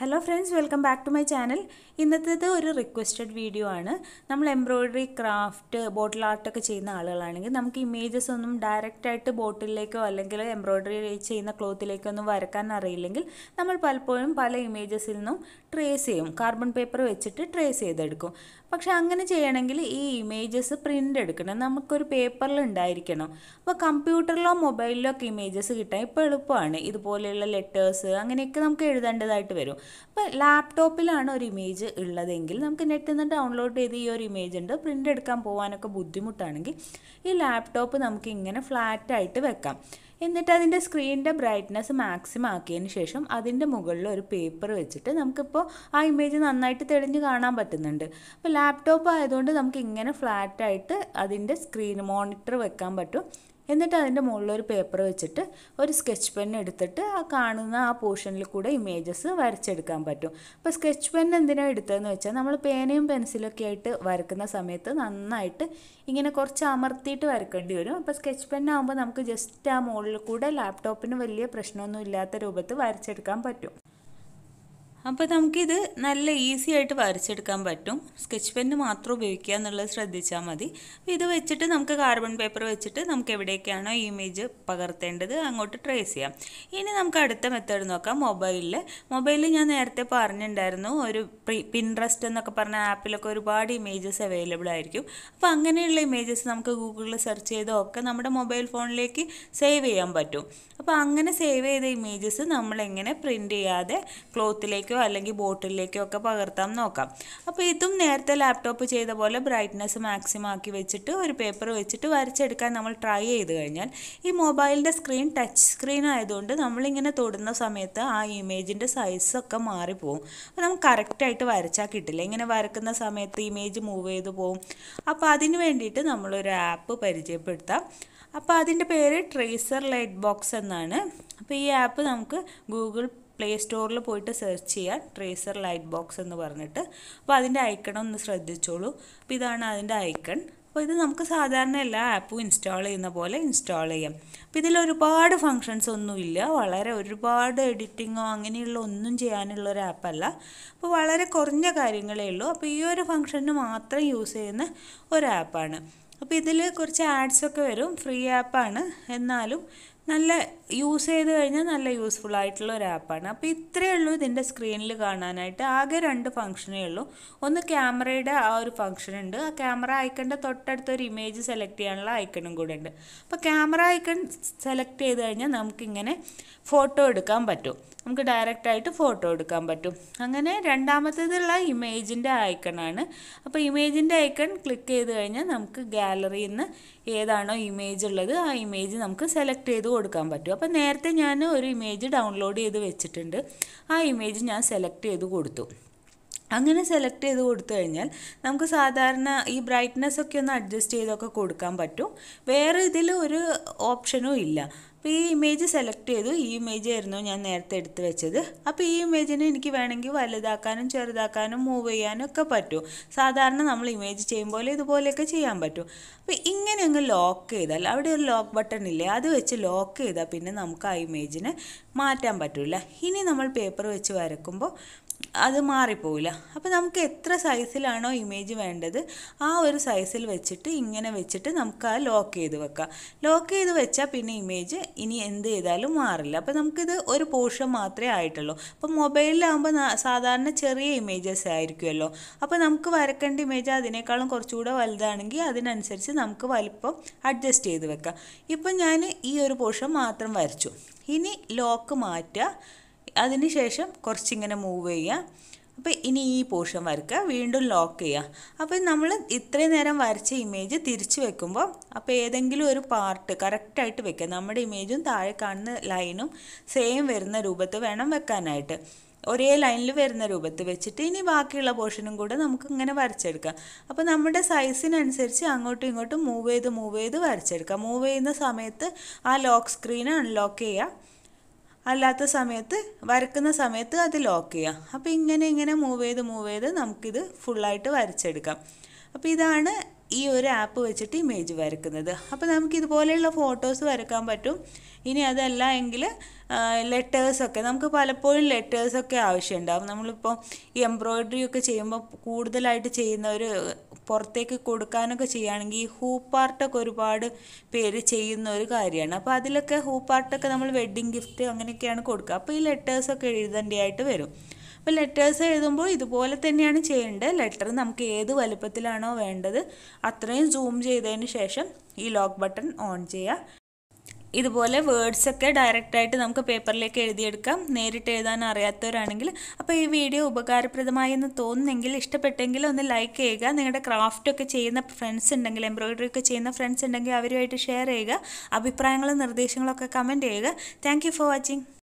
hello friends welcome back to my channel ഇന്നത്തേത് ഒരു requested video ആണ് നമ്മൾ എംബ്രോയ്ഡറി ക്രാഫ്റ്റ് ബോട്ടിൽ ആർട്ടൊക്കെ ചെയ്യുന്ന ആളുകളാണെങ്കിൽ നമുക്ക് ഇമേജസ് ഒന്നും ഡയറക്റ്റായിട്ട് ബോട്ടിലേക്കോ അല്ലെങ്കിൽ എംബ്രോയ്ഡറി ചെയ്യുന്ന ക്ലോത്തിലേക്കോ ഒന്നും വരക്കാൻ അറിയില്ലെങ്കിൽ നമ്മൾ പലപ്പോഴും പല ഇമേജസിൽ നിന്നും ട്രേസ് ചെയ്യും കാർബൺ പേപ്പർ വെച്ചിട്ട് ട്രേസ് ചെയ്തെടുക്കും പക്ഷേ അങ്ങനെ ചെയ്യണമെങ്കിൽ ഈ ഇമേജസ് പ്രിൻ്റ് എടുക്കണം നമുക്കൊരു പേപ്പറിൽ ഉണ്ടായിരിക്കണം അപ്പോൾ കമ്പ്യൂട്ടറിലോ മൊബൈലിലോ ഒക്കെ ഇമേജസ് കിട്ടാൻ ഇപ്പോൾ എളുപ്പമാണ് ഇതുപോലെയുള്ള ലെറ്റേഴ്സ് അങ്ങനെയൊക്കെ നമുക്ക് എഴുതേണ്ടതായിട്ട് വരും അപ്പോൾ ലാപ്ടോപ്പിലാണ് ഒരു ഇമേജ് ഉള്ളതെങ്കിൽ നമുക്ക് നെറ്റിൽ നിന്ന് ഡൗൺലോഡ് ചെയ്ത് ഈ ഒരു ഇമേജ് ഉണ്ട് പ്രിൻ്റ് എടുക്കാൻ പോകാനൊക്കെ ബുദ്ധിമുട്ടാണെങ്കിൽ ഈ ലാപ്ടോപ്പ് നമുക്ക് ഇങ്ങനെ ഫ്ലാറ്റായിട്ട് വെക്കാം എന്നിട്ട് അതിൻ്റെ സ്ക്രീനിൻ്റെ ബ്രൈറ്റ്നസ് മാക്സിമം ആക്കിയതിന് ശേഷം അതിൻ്റെ മുകളിൽ ഒരു പേപ്പർ വെച്ചിട്ട് നമുക്കിപ്പോൾ ആ ഇമേജ് നന്നായിട്ട് തെളിഞ്ഞ് കാണാൻ പറ്റുന്നുണ്ട് അപ്പോൾ ലാപ്ടോപ്പ് ആയതുകൊണ്ട് നമുക്ക് ഇങ്ങനെ ഫ്ലാറ്റായിട്ട് അതിൻ്റെ സ്ക്രീൻ മോണിറ്റർ വെക്കാൻ പറ്റും എന്നിട്ട് അതിൻ്റെ മുകളിലൊരു പേപ്പർ വെച്ചിട്ട് ഒരു സ്കെച്ച് പെൻ എടുത്തിട്ട് ആ കാണുന്ന ആ പോർഷനിൽ കൂടെ ഇമേജസ് വരച്ചെടുക്കാൻ പറ്റും അപ്പോൾ സ്കെച്ച് പെൻ എന്തിനാണ് എടുത്തതെന്ന് വെച്ചാൽ നമ്മൾ പേനയും പെൻസിലൊക്കെ ആയിട്ട് വരക്കുന്ന സമയത്ത് നന്നായിട്ട് ഇങ്ങനെ കുറച്ച് അമർത്തിയിട്ട് വരക്കേണ്ടി വരും അപ്പോൾ സ്കെച്ച് പെന്നാകുമ്പോൾ നമുക്ക് ജസ്റ്റ് ആ മുകളിൽ കൂടെ ലാപ്ടോപ്പിന് വലിയ പ്രശ്നമൊന്നും ഇല്ലാത്ത രൂപത്തിൽ വരച്ചെടുക്കാൻ പറ്റും അപ്പോൾ നമുക്കിത് നല്ല ഈസി ആയിട്ട് വരച്ചെടുക്കാൻ പറ്റും സ്കെച്ച് പെന്ന് മാത്രം ഉപയോഗിക്കുക എന്നുള്ളത് ശ്രദ്ധിച്ചാൽ മതി അപ്പോൾ ഇത് വെച്ചിട്ട് നമുക്ക് കാർബൺ പേപ്പർ വെച്ചിട്ട് നമുക്ക് ഈ ഇമേജ് പകർത്തേണ്ടത് അങ്ങോട്ട് ട്രേസ് ചെയ്യാം ഇനി നമുക്ക് അടുത്ത മെത്തേഡ് നോക്കാം മൊബൈലിൽ മൊബൈലിൽ ഞാൻ നേരത്തെ പറഞ്ഞിട്ടുണ്ടായിരുന്നു ഒരു പിൻട്രസ്റ്റ് എന്നൊക്കെ പറഞ്ഞ ആപ്പിലൊക്കെ ഒരുപാട് ഇമേജസ് അവൈലബിൾ ആയിരിക്കും അപ്പോൾ അങ്ങനെയുള്ള ഇമേജസ് നമുക്ക് ഗൂഗിളിൽ സെർച്ച് ചെയ്തോ ഒക്കെ നമ്മുടെ മൊബൈൽ ഫോണിലേക്ക് സേവ് ചെയ്യാൻ പറ്റും അപ്പോൾ അങ്ങനെ സേവ് ചെയ്ത ഇമേജസ് നമ്മളെങ്ങനെ പ്രിൻ്റ് ചെയ്യാതെ ക്ലോത്തിലേക്കോ അല്ലെങ്കിൽ ബോട്ടിലേക്കോ ഒക്കെ പകർത്താൻ നോക്കാം അപ്പോൾ ഇതും നേരത്തെ ലാപ്ടോപ്പ് ചെയ്ത പോലെ ബ്രൈറ്റ്നസ് മാക്സിമം ആക്കി വെച്ചിട്ട് ഒരു പേപ്പർ വെച്ചിട്ട് വരച്ചെടുക്കാൻ നമ്മൾ ട്രൈ ചെയ്ത് കഴിഞ്ഞാൽ ഈ മൊബൈലിൻ്റെ സ്ക്രീൻ ടച്ച് സ്ക്രീൻ ആയതുകൊണ്ട് നമ്മളിങ്ങനെ തൊടുന്ന സമയത്ത് ആ ഇമേജിൻ്റെ സൈസൊക്കെ മാറിപ്പോവും അപ്പോൾ നമുക്ക് കറക്റ്റായിട്ട് വരച്ചാൽ കിട്ടില്ല ഇങ്ങനെ വരക്കുന്ന സമയത്ത് ഇമേജ് മൂവ് ചെയ്ത് പോവും അപ്പോൾ അതിന് വേണ്ടിയിട്ട് നമ്മളൊരു ആപ്പ് പരിചയപ്പെടുത്താം അപ്പോൾ അതിൻ്റെ പേര് ട്രേസർ ലൈറ്റ് ബോക്സ് എന്നാണ് അപ്പോൾ ഈ ആപ്പ് നമുക്ക് ഗൂഗിൾ പ്ലേ സ്റ്റോറിൽ പോയിട്ട് സെർച്ച് ചെയ്യുക ട്രേസർ ലൈറ്റ് ബോക്സ് എന്ന് പറഞ്ഞിട്ട് അപ്പോൾ അതിൻ്റെ ഐക്കൺ ഒന്ന് ശ്രദ്ധിച്ചോളൂ അപ്പോൾ ഇതാണ് അതിൻ്റെ ഐക്കൺ അപ്പോൾ ഇത് നമുക്ക് സാധാരണ എല്ലാ ആപ്പും ഇൻസ്റ്റാൾ ചെയ്യുന്ന പോലെ ഇൻസ്റ്റാൾ ചെയ്യാം അപ്പോൾ ഇതിൽ ഒരുപാട് ഫങ്ഷൻസ് ഒന്നുമില്ല വളരെ ഒരുപാട് എഡിറ്റിങ്ങോ അങ്ങനെയുള്ള ഒന്നും ചെയ്യാനുള്ള ഒരു ആപ്പല്ല അപ്പോൾ വളരെ കുറഞ്ഞ കാര്യങ്ങളേ ഉള്ളൂ അപ്പോൾ ഈ ഒരു ഫങ്ഷന് മാത്രം യൂസ് ചെയ്യുന്ന ഒരു ആപ്പാണ് അപ്പോൾ ഇതിൽ കുറച്ച് ആഡ്സ് ഒക്കെ വരും ഫ്രീ ആപ്പാണ് എന്നാലും നല്ല യൂസ് ചെയ്ത് കഴിഞ്ഞാൽ നല്ല യൂസ്ഫുൾ ആയിട്ടുള്ള ഒരു ആപ്പാണ് അപ്പോൾ ഇത്രയേ ഉള്ളൂ ഇതിൻ്റെ സ്ക്രീനിൽ കാണാനായിട്ട് ആകെ രണ്ട് ഫംഗ്ഷനേ ഉള്ളൂ ഒന്ന് ക്യാമറയുടെ ആ ഒരു ഫംഗ്ഷൻ ഉണ്ട് ആ ക്യാമറ ഐക്കണിൻ്റെ തൊട്ടടുത്ത ഒരു ഇമേജ് സെലക്ട് ചെയ്യാനുള്ള ഐക്കണും കൂടെ ഉണ്ട് അപ്പോൾ ക്യാമറ ഐക്കൺ സെലക്ട് ചെയ്ത് കഴിഞ്ഞാൽ നമുക്കിങ്ങനെ ഫോട്ടോ എടുക്കാൻ പറ്റും നമുക്ക് ഡയറക്റ്റായിട്ട് ഫോട്ടോ എടുക്കാൻ പറ്റും അങ്ങനെ രണ്ടാമത്തേതുള്ള ഇമേജിൻ്റെ ഐക്കണാണ് അപ്പോൾ ഇമേജിൻ്റെ ഐക്കൺ ക്ലിക്ക് ചെയ്ത് കഴിഞ്ഞാൽ നമുക്ക് ഗാലറിയിൽ നിന്ന് ഏതാണോ ഇമേജ് ഉള്ളത് ആ ഇമേജ് നമുക്ക് സെലക്ട് ചെയ്ത് കൊടുക്കാൻ പറ്റും അപ്പോൾ നേരത്തെ ഞാൻ ഒരു ഇമേജ് ഡൗൺലോഡ് ചെയ്ത് വെച്ചിട്ടുണ്ട് ആ ഇമേജ് ഞാൻ സെലക്ട് ചെയ്ത് കൊടുത്തു അങ്ങനെ സെലക്ട് ചെയ്ത് കൊടുത്തു കഴിഞ്ഞാൽ നമുക്ക് സാധാരണ ഈ ബ്രൈറ്റ്നെസ് ഒക്കെ ഒന്ന് അഡ്ജസ്റ്റ് ചെയ്തൊക്കെ കൊടുക്കാൻ പറ്റും വേറെ ഇതിൽ ഒരു ഓപ്ഷനും ഇല്ല അപ്പോൾ ഈ ഇമേജ് സെലക്ട് ചെയ്തു ഈ ഇമേജ് ആയിരുന്നു ഞാൻ നേരത്തെ എടുത്തു വെച്ചത് അപ്പോൾ ഈ ഇമേജിനെ എനിക്ക് വേണമെങ്കിൽ വലുതാക്കാനും ചെറുതാക്കാനും മൂവ് ചെയ്യാനും ഒക്കെ പറ്റും സാധാരണ നമ്മൾ ഇമേജ് ചെയ്യുമ്പോൾ ഇതുപോലെയൊക്കെ ചെയ്യാൻ പറ്റും അപ്പോൾ ഇങ്ങനെ അങ്ങ് ലോക്ക് ചെയ്താൽ അവിടെ ഒരു ലോക്ക് ബട്ടൺ ഇല്ലേ അത് വെച്ച് ലോക്ക് ചെയ്താൽ പിന്നെ നമുക്ക് ആ ഇമേജിനെ മാറ്റാൻ പറ്റില്ല ഇനി നമ്മൾ പേപ്പർ വെച്ച് വരക്കുമ്പോൾ അത് മാറിപ്പോവില്ല അപ്പോൾ നമുക്ക് എത്ര സൈസിലാണോ ഇമേജ് വേണ്ടത് ആ ഒരു സൈസിൽ വെച്ചിട്ട് ഇങ്ങനെ വെച്ചിട്ട് നമുക്ക് ആ ലോക്ക് ചെയ്ത് വെക്കാം ലോക്ക് ചെയ്ത് വെച്ചാൽ പിന്നെ ഇമേജ് ഇനി എന്ത് ചെയ്താലും മാറില്ല അപ്പോൾ നമുക്കിത് ഒരു പോർഷൻ മാത്രമേ ആയിട്ടുള്ളൂ അപ്പോൾ മൊബൈലിലാകുമ്പോൾ സാധാരണ ചെറിയ ഇമേജസ് ആയിരിക്കുമല്ലോ അപ്പോൾ നമുക്ക് വരക്കേണ്ട ഇമേജ് അതിനേക്കാളും കുറച്ചുകൂടെ വലുതാണെങ്കിൽ അതിനനുസരിച്ച് നമുക്ക് വലിപ്പം അഡ്ജസ്റ്റ് ചെയ്ത് വെക്കാം ഇപ്പം ഞാൻ ഈ ഒരു പോർഷൻ മാത്രം വരച്ചു ഇനി ലോക്ക് മാറ്റുക അതിനുശേഷം കുറച്ചിങ്ങനെ മൂവ് ചെയ്യുക അപ്പോൾ ഇനി ഈ പോർഷൻ വരയ്ക്കുക വീണ്ടും ലോക്ക് ചെയ്യുക അപ്പോൾ നമ്മൾ ഇത്രയും നേരം വരച്ച ഇമേജ് തിരിച്ചു വെക്കുമ്പോൾ അപ്പോൾ ഏതെങ്കിലും ഒരു പാർട്ട് കറക്റ്റായിട്ട് വെക്കുക നമ്മുടെ ഇമേജും താഴെ കാണുന്ന ലൈനും സെയിം വരുന്ന രൂപത്തിൽ വേണം വെക്കാനായിട്ട് ഒരേ ലൈനിൽ വരുന്ന രൂപത്തിൽ വെച്ചിട്ട് ഇനി ബാക്കിയുള്ള പോർഷനും കൂടെ നമുക്ക് ഇങ്ങനെ വരച്ചെടുക്കാം അപ്പോൾ നമ്മുടെ സൈസിനനുസരിച്ച് അങ്ങോട്ടും ഇങ്ങോട്ടും മൂവ് ചെയ്ത് മൂവ് ചെയ്ത് വരച്ചെടുക്കാം മൂവ് ചെയ്യുന്ന സമയത്ത് ആ ലോക്ക് സ്ക്രീൻ അൺലോക്ക് ചെയ്യുക അല്ലാത്ത സമയത്ത് വരക്കുന്ന സമയത്ത് അത് ലോക്ക് ചെയ്യാം അപ്പോൾ ഇങ്ങനെ ഇങ്ങനെ മൂവ് ചെയ്ത് മൂവ് ചെയ്ത് നമുക്കിത് ഫുള്ളായിട്ട് വരച്ചെടുക്കാം അപ്പോൾ ഇതാണ് ഈ ഒരു ആപ്പ് വെച്ചിട്ട് ഇമേജ് വരക്കുന്നത് അപ്പോൾ നമുക്ക് ഇതുപോലെയുള്ള ഫോട്ടോസ് വരക്കാൻ പറ്റും ഇനി അതല്ല എങ്കിൽ ലെറ്റേഴ്സൊക്കെ നമുക്ക് പലപ്പോഴും ലെറ്റേഴ്സൊക്കെ ആവശ്യമുണ്ടാകും നമ്മളിപ്പോൾ ഈ എംബ്രോയ്ഡറി ഒക്കെ ചെയ്യുമ്പോൾ കൂടുതലായിട്ട് ചെയ്യുന്ന ഒരു പുറത്തേക്ക് കൊടുക്കാനൊക്കെ ചെയ്യുകയാണെങ്കിൽ ഈ ഹൂപ്പാർട്ടൊക്കെ ഒരുപാട് പേര് ചെയ്യുന്ന ഒരു കാര്യമാണ് അപ്പോൾ അതിലൊക്കെ ഹൂപ്പാർട്ടൊക്കെ നമ്മൾ വെഡ്ഡിങ് ഗിഫ്റ്റ് അങ്ങനെയൊക്കെയാണ് കൊടുക്കുക അപ്പോൾ ഈ ലെറ്റേഴ്സൊക്കെ എഴുതേണ്ടതായിട്ട് വരും അപ്പോൾ ലെറ്റേഴ്സ് എഴുതുമ്പോൾ ഇതുപോലെ തന്നെയാണ് ചെയ്യേണ്ടത് ലെറ്റർ നമുക്ക് ഏത് വലുപ്പത്തിലാണോ വേണ്ടത് അത്രയും സൂം ചെയ്തതിന് ശേഷം ഈ ലോക്ക് ബട്ടൺ ഓൺ ചെയ്യുക ഇതുപോലെ വേർഡ്സൊക്കെ ഡയറക്റ്റായിട്ട് നമുക്ക് പേപ്പറിലേക്ക് എഴുതിയെടുക്കാം നേരിട്ട് എഴുതാൻ അറിയാത്തവരാണെങ്കിൽ അപ്പോൾ ഈ വീഡിയോ ഉപകാരപ്രദമായി എന്ന് തോന്നുന്നെങ്കിൽ ഇഷ്ടപ്പെട്ടെങ്കിൽ ഒന്ന് ലൈക്ക് ചെയ്യുക നിങ്ങളുടെ ക്രാഫ്റ്റൊക്കെ ചെയ്യുന്ന ഫ്രണ്ട്സ് ഉണ്ടെങ്കിൽ എംബ്രോയിഡറി ഒക്കെ ചെയ്യുന്ന ഫ്രണ്ട്സ് ഉണ്ടെങ്കിൽ അവരുമായിട്ട് ഷെയർ ചെയ്യുക അഭിപ്രായങ്ങളും നിർദ്ദേശങ്ങളൊക്കെ കമൻറ്റ് ചെയ്യുക താങ്ക് ഫോർ വാച്ചിങ്